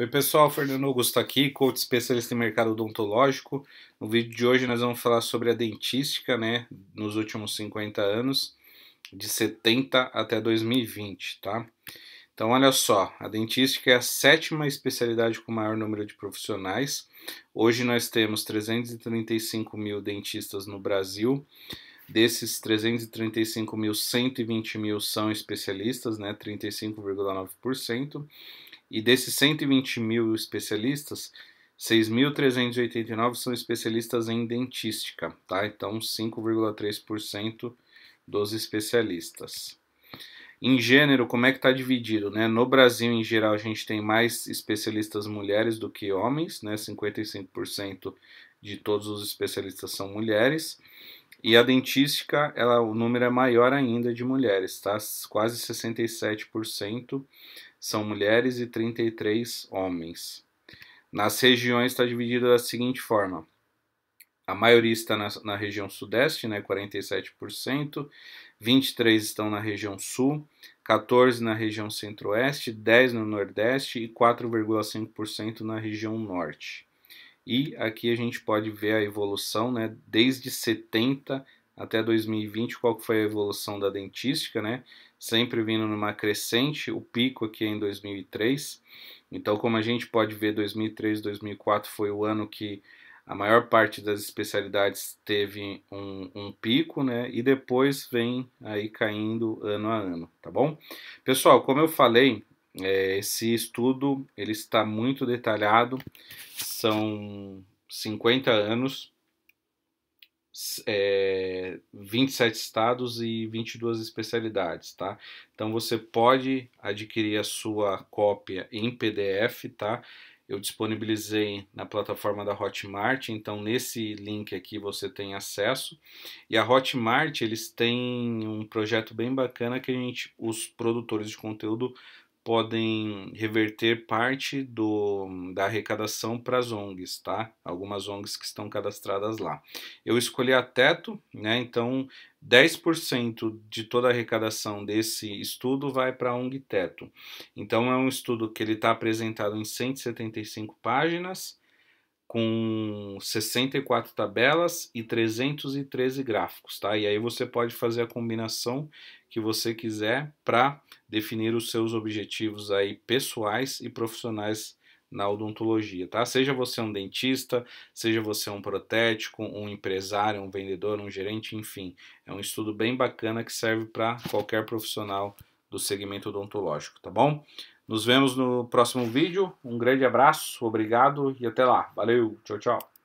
Oi pessoal, Fernando Augusto aqui, coach especialista em mercado odontológico. No vídeo de hoje nós vamos falar sobre a dentística, né, nos últimos 50 anos, de 70 até 2020, tá? Então olha só, a dentística é a sétima especialidade com maior número de profissionais. Hoje nós temos 335 mil dentistas no Brasil. Desses 335 mil, 120 mil são especialistas, né, 35,9%. E desses 120 mil especialistas, 6.389 são especialistas em dentística, tá? Então, 5,3% dos especialistas. Em gênero, como é que está dividido, né? No Brasil, em geral, a gente tem mais especialistas mulheres do que homens, né? 55% de todos os especialistas são mulheres. E a dentística, ela, o número é maior ainda de mulheres, tá? Quase 67% são mulheres e 33 homens. Nas regiões está dividido da seguinte forma: a maioria está na, na, região sudeste, né, 47%, 23% estão na região sul, 14% na região centro-oeste, 10% no nordeste e 4,5% na região norte. E aqui a gente pode ver a evolução, né? Desde 70 até 2020, qual foi a evolução da dentística, né? Sempre vindo numa crescente, o pico aqui é em 2003. Então, como a gente pode ver, 2003, 2004 foi o ano que a maior parte das especialidades teve um, um, pico, né? E depois vem aí caindo ano a ano, tá bom? Pessoal, como eu falei, é, esse estudo ele está muito detalhado são 50 anos, é, 27 estados e 22 especialidades, tá? Então você pode adquirir a sua cópia em PDF, tá? Eu disponibilizei na plataforma da Hotmart, então nesse link aqui você tem acesso. E a Hotmart, eles têm um projeto bem bacana que a gente, os produtores de conteúdo podem reverter parte do, da arrecadação para as ONGs, tá? Algumas ONGs que estão cadastradas lá. Eu escolhi a teto, né? Então, 10% de toda a arrecadação desse estudo vai para a ONG Teto. Então, é um estudo que ele está apresentado em 175 páginas, com 64 tabelas e 313 gráficos, tá? E aí você pode fazer a combinação que você quiser para definir os seus objetivos aí pessoais e profissionais na odontologia, tá? Seja você um dentista, seja você um protético, um empresário, um vendedor, um gerente, enfim, é um estudo bem bacana que serve para qualquer profissional do segmento odontológico, tá bom? Nos vemos no próximo vídeo. Um grande abraço, obrigado e até lá. Valeu, tchau, tchau.